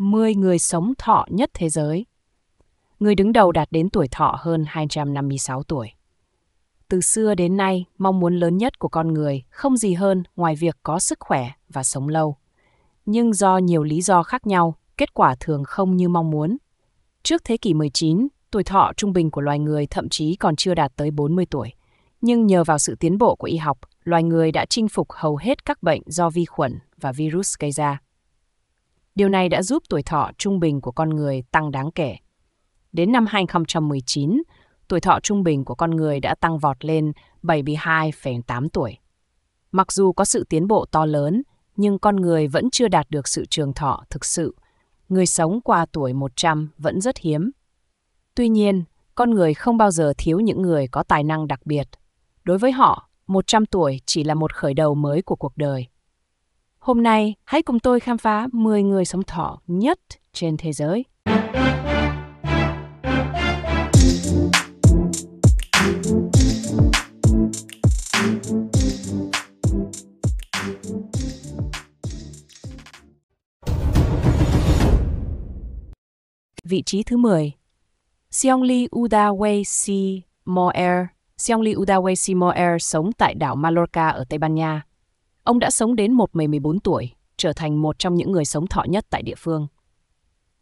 10 người sống thọ nhất thế giới. Người đứng đầu đạt đến tuổi thọ hơn 256 tuổi. Từ xưa đến nay, mong muốn lớn nhất của con người không gì hơn ngoài việc có sức khỏe và sống lâu. Nhưng do nhiều lý do khác nhau, kết quả thường không như mong muốn. Trước thế kỷ 19, tuổi thọ trung bình của loài người thậm chí còn chưa đạt tới 40 tuổi. Nhưng nhờ vào sự tiến bộ của y học, loài người đã chinh phục hầu hết các bệnh do vi khuẩn và virus gây ra. Điều này đã giúp tuổi thọ trung bình của con người tăng đáng kể. Đến năm 2019, tuổi thọ trung bình của con người đã tăng vọt lên 72,8 tuổi. Mặc dù có sự tiến bộ to lớn, nhưng con người vẫn chưa đạt được sự trường thọ thực sự. Người sống qua tuổi 100 vẫn rất hiếm. Tuy nhiên, con người không bao giờ thiếu những người có tài năng đặc biệt. Đối với họ, 100 tuổi chỉ là một khởi đầu mới của cuộc đời. Hôm nay, hãy cùng tôi khám phá 10 người sống thọ nhất trên thế giới. Vị trí thứ 10 Seongli Udaway Si Moer Seongli Udaway Si Moer sống tại đảo Mallorca ở Tây Ban Nha Ông đã sống đến một mười bốn tuổi, trở thành một trong những người sống thọ nhất tại địa phương.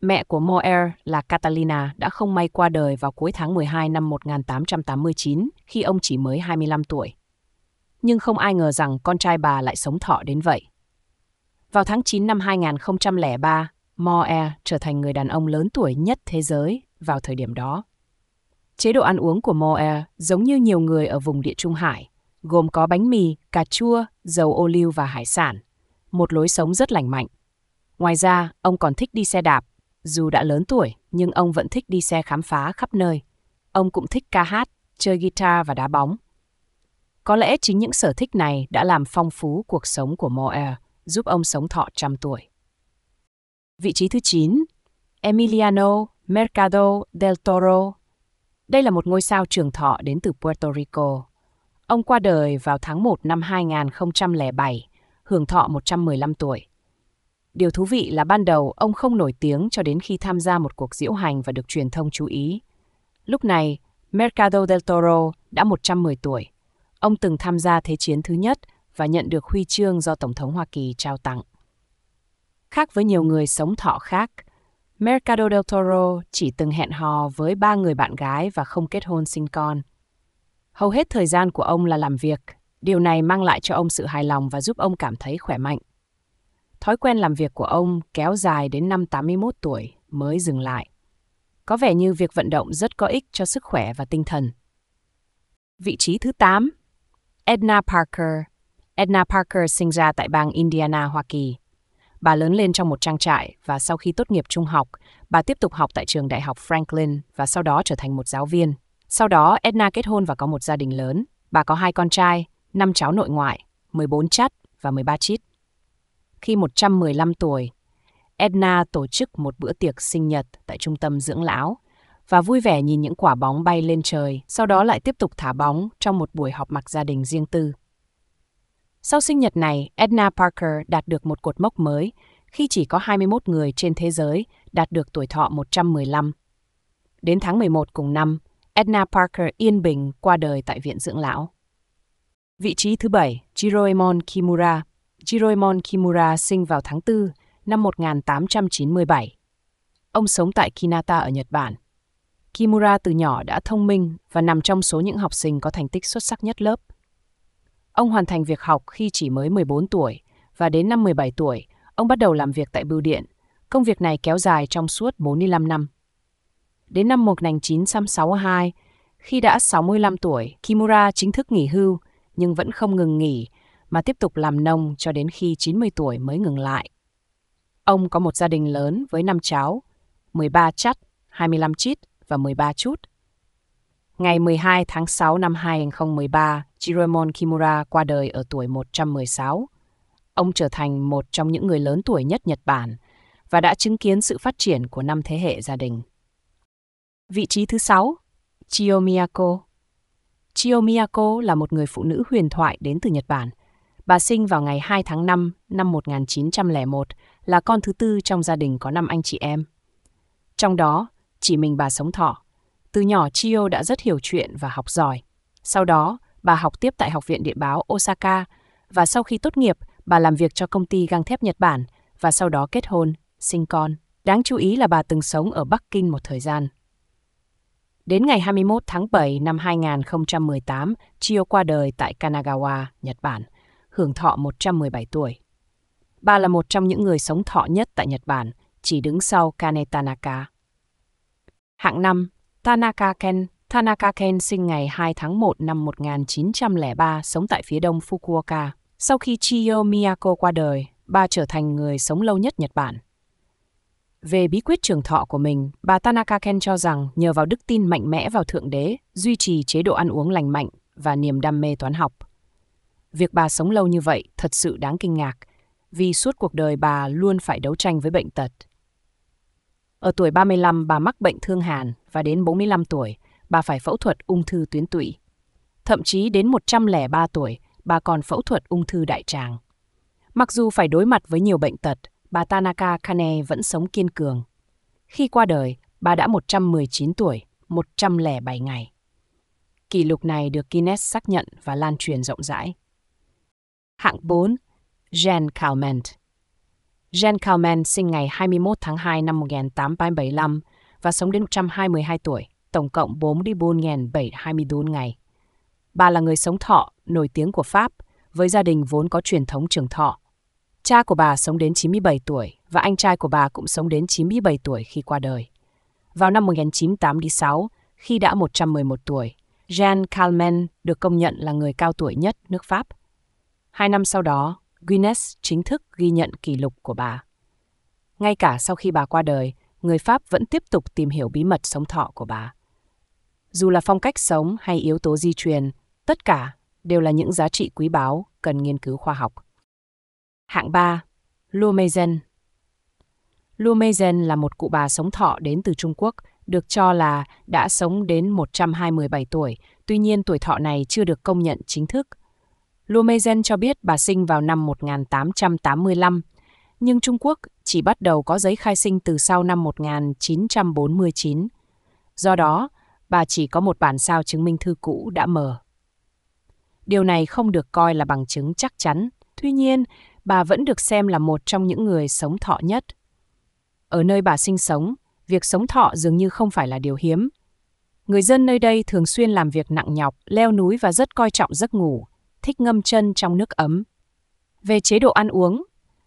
Mẹ của Moer là Catalina đã không may qua đời vào cuối tháng 12 năm 1889 khi ông chỉ mới 25 tuổi. Nhưng không ai ngờ rằng con trai bà lại sống thọ đến vậy. Vào tháng 9 năm 2003, Moer trở thành người đàn ông lớn tuổi nhất thế giới vào thời điểm đó. Chế độ ăn uống của Moer giống như nhiều người ở vùng địa Trung Hải, gồm có bánh mì, cà chua, dầu ô liu và hải sản. Một lối sống rất lành mạnh. Ngoài ra, ông còn thích đi xe đạp. Dù đã lớn tuổi, nhưng ông vẫn thích đi xe khám phá khắp nơi. Ông cũng thích ca hát, chơi guitar và đá bóng. Có lẽ chính những sở thích này đã làm phong phú cuộc sống của Moer, giúp ông sống thọ trăm tuổi. Vị trí thứ 9, Emiliano Mercado del Toro. Đây là một ngôi sao trường thọ đến từ Puerto Rico. Ông qua đời vào tháng 1 năm 2007, hưởng thọ 115 tuổi. Điều thú vị là ban đầu ông không nổi tiếng cho đến khi tham gia một cuộc diễu hành và được truyền thông chú ý. Lúc này, Mercado del Toro đã 110 tuổi. Ông từng tham gia Thế chiến thứ nhất và nhận được huy chương do Tổng thống Hoa Kỳ trao tặng. Khác với nhiều người sống thọ khác, Mercado del Toro chỉ từng hẹn hò với ba người bạn gái và không kết hôn sinh con – Hầu hết thời gian của ông là làm việc, điều này mang lại cho ông sự hài lòng và giúp ông cảm thấy khỏe mạnh. Thói quen làm việc của ông kéo dài đến năm 81 tuổi mới dừng lại. Có vẻ như việc vận động rất có ích cho sức khỏe và tinh thần. Vị trí thứ 8 Edna Parker Edna Parker sinh ra tại bang Indiana, Hoa Kỳ. Bà lớn lên trong một trang trại và sau khi tốt nghiệp trung học, bà tiếp tục học tại trường đại học Franklin và sau đó trở thành một giáo viên. Sau đó, Edna kết hôn và có một gia đình lớn. Bà có hai con trai, năm cháu nội ngoại, 14 chắt và 13 chít. Khi 115 tuổi, Edna tổ chức một bữa tiệc sinh nhật tại trung tâm dưỡng lão và vui vẻ nhìn những quả bóng bay lên trời, sau đó lại tiếp tục thả bóng trong một buổi họp mặt gia đình riêng tư. Sau sinh nhật này, Edna Parker đạt được một cột mốc mới khi chỉ có 21 người trên thế giới đạt được tuổi thọ 115. Đến tháng 11 cùng năm, Edna Parker yên bình qua đời tại viện dưỡng lão. Vị trí thứ bảy, Jiroemon Kimura. Jiroemon Kimura sinh vào tháng 4 năm 1897. Ông sống tại Kinata ở Nhật Bản. Kimura từ nhỏ đã thông minh và nằm trong số những học sinh có thành tích xuất sắc nhất lớp. Ông hoàn thành việc học khi chỉ mới 14 tuổi và đến năm 17 tuổi, ông bắt đầu làm việc tại bưu điện. Công việc này kéo dài trong suốt 45 năm. Đến năm 1962, khi đã 65 tuổi, Kimura chính thức nghỉ hưu nhưng vẫn không ngừng nghỉ mà tiếp tục làm nông cho đến khi 90 tuổi mới ngừng lại. Ông có một gia đình lớn với năm cháu, 13 chắt, 25 chít và 13 chút. Ngày 12 tháng 6 năm 2013, Jiromon Kimura qua đời ở tuổi 116. Ông trở thành một trong những người lớn tuổi nhất Nhật Bản và đã chứng kiến sự phát triển của năm thế hệ gia đình. Vị trí thứ 6, Chio Miyako. Chio Miyako là một người phụ nữ huyền thoại đến từ Nhật Bản. Bà sinh vào ngày 2 tháng 5 năm 1901, là con thứ tư trong gia đình có 5 anh chị em. Trong đó, chỉ mình bà sống thọ. Từ nhỏ Chiyo đã rất hiểu chuyện và học giỏi. Sau đó, bà học tiếp tại Học viện Điện báo Osaka và sau khi tốt nghiệp, bà làm việc cho công ty gang thép Nhật Bản và sau đó kết hôn, sinh con. Đáng chú ý là bà từng sống ở Bắc Kinh một thời gian. Đến ngày 21 tháng 7 năm 2018, Chio qua đời tại Kanagawa, Nhật Bản, hưởng thọ 117 tuổi. Bà là một trong những người sống thọ nhất tại Nhật Bản, chỉ đứng sau Kane Tanaka. Hạng năm, Tanaka Ken Tanaka Ken sinh ngày 2 tháng 1 năm 1903, sống tại phía đông Fukuoka. Sau khi Chiyo Miyako qua đời, bà trở thành người sống lâu nhất Nhật Bản. Về bí quyết trường thọ của mình, bà Tanaka Ken cho rằng nhờ vào đức tin mạnh mẽ vào Thượng Đế, duy trì chế độ ăn uống lành mạnh và niềm đam mê toán học. Việc bà sống lâu như vậy thật sự đáng kinh ngạc, vì suốt cuộc đời bà luôn phải đấu tranh với bệnh tật. Ở tuổi 35, bà mắc bệnh thương hàn và đến 45 tuổi, bà phải phẫu thuật ung thư tuyến tụy. Thậm chí đến 103 tuổi, bà còn phẫu thuật ung thư đại tràng. Mặc dù phải đối mặt với nhiều bệnh tật, bà Tanaka Kane vẫn sống kiên cường. Khi qua đời, bà đã 119 tuổi, 107 ngày. Kỷ lục này được Guinness xác nhận và lan truyền rộng rãi. Hạng 4. Jean Calment Jean Calment sinh ngày 21 tháng 2 năm 1875 và sống đến 122 tuổi, tổng cộng 44.724 ngày. Bà là người sống thọ, nổi tiếng của Pháp, với gia đình vốn có truyền thống trường thọ, Cha của bà sống đến 97 tuổi và anh trai của bà cũng sống đến 97 tuổi khi qua đời. Vào năm 1986, khi đã 111 tuổi, Jean Calment được công nhận là người cao tuổi nhất nước Pháp. Hai năm sau đó, Guinness chính thức ghi nhận kỷ lục của bà. Ngay cả sau khi bà qua đời, người Pháp vẫn tiếp tục tìm hiểu bí mật sống thọ của bà. Dù là phong cách sống hay yếu tố di truyền, tất cả đều là những giá trị quý báu cần nghiên cứu khoa học. Hạng 3. Lumezen Lumezen là một cụ bà sống thọ đến từ Trung Quốc, được cho là đã sống đến 127 tuổi, tuy nhiên tuổi thọ này chưa được công nhận chính thức. Lumezen cho biết bà sinh vào năm 1885, nhưng Trung Quốc chỉ bắt đầu có giấy khai sinh từ sau năm 1949. Do đó, bà chỉ có một bản sao chứng minh thư cũ đã mở. Điều này không được coi là bằng chứng chắc chắn. Tuy nhiên, bà vẫn được xem là một trong những người sống thọ nhất. Ở nơi bà sinh sống, việc sống thọ dường như không phải là điều hiếm. Người dân nơi đây thường xuyên làm việc nặng nhọc, leo núi và rất coi trọng giấc ngủ, thích ngâm chân trong nước ấm. Về chế độ ăn uống,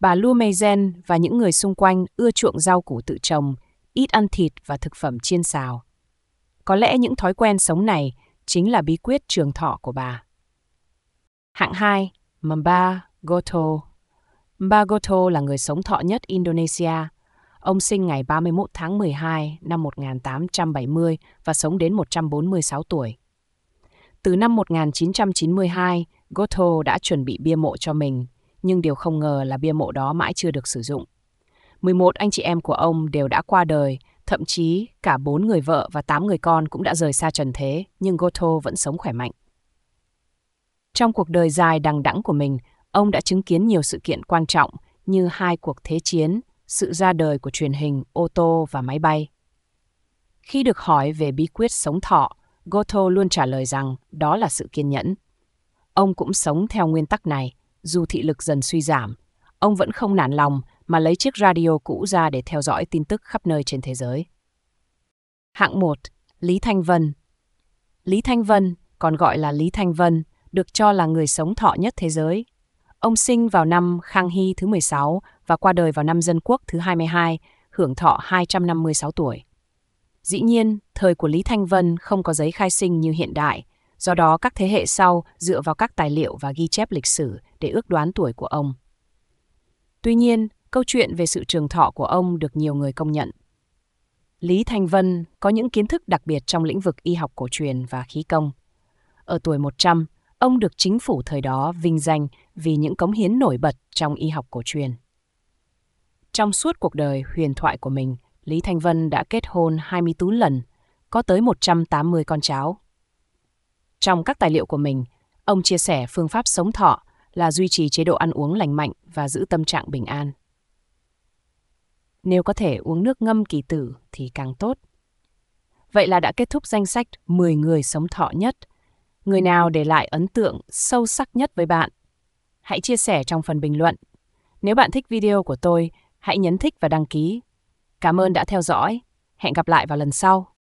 bà Lu Meisen và những người xung quanh ưa chuộng rau củ tự trồng, ít ăn thịt và thực phẩm chiên xào. Có lẽ những thói quen sống này chính là bí quyết trường thọ của bà. Hạng 2, Mamba Goto Bagoto là người sống thọ nhất Indonesia. Ông sinh ngày 31 tháng 12 năm 1870 và sống đến 146 tuổi. Từ năm 1992, Goto đã chuẩn bị bia mộ cho mình, nhưng điều không ngờ là bia mộ đó mãi chưa được sử dụng. 11 anh chị em của ông đều đã qua đời, thậm chí cả 4 người vợ và 8 người con cũng đã rời xa trần thế, nhưng Goto vẫn sống khỏe mạnh. Trong cuộc đời dài đằng đẵng của mình, ông đã chứng kiến nhiều sự kiện quan trọng như hai cuộc thế chiến, sự ra đời của truyền hình, ô tô và máy bay. Khi được hỏi về bí quyết sống thọ, Goto luôn trả lời rằng đó là sự kiên nhẫn. Ông cũng sống theo nguyên tắc này, dù thị lực dần suy giảm, ông vẫn không nản lòng mà lấy chiếc radio cũ ra để theo dõi tin tức khắp nơi trên thế giới. Hạng 1. Lý Thanh Vân Lý Thanh Vân, còn gọi là Lý Thanh Vân, được cho là người sống thọ nhất thế giới Ông sinh vào năm Khang Hy thứ 16 và qua đời vào năm Dân Quốc thứ 22, hưởng thọ 256 tuổi. Dĩ nhiên, thời của Lý Thanh Vân không có giấy khai sinh như hiện đại, do đó các thế hệ sau dựa vào các tài liệu và ghi chép lịch sử để ước đoán tuổi của ông. Tuy nhiên, câu chuyện về sự trường thọ của ông được nhiều người công nhận. Lý Thanh Vân có những kiến thức đặc biệt trong lĩnh vực y học cổ truyền và khí công. Ở tuổi 100, ông được chính phủ thời đó vinh danh vì những cống hiến nổi bật trong y học cổ truyền. Trong suốt cuộc đời huyền thoại của mình, Lý Thanh Vân đã kết hôn 24 lần, có tới 180 con cháu. Trong các tài liệu của mình, ông chia sẻ phương pháp sống thọ là duy trì chế độ ăn uống lành mạnh và giữ tâm trạng bình an. Nếu có thể uống nước ngâm kỳ tử thì càng tốt. Vậy là đã kết thúc danh sách 10 người sống thọ nhất – người nào để lại ấn tượng sâu sắc nhất với bạn. Hãy chia sẻ trong phần bình luận. Nếu bạn thích video của tôi, hãy nhấn thích và đăng ký. Cảm ơn đã theo dõi. Hẹn gặp lại vào lần sau.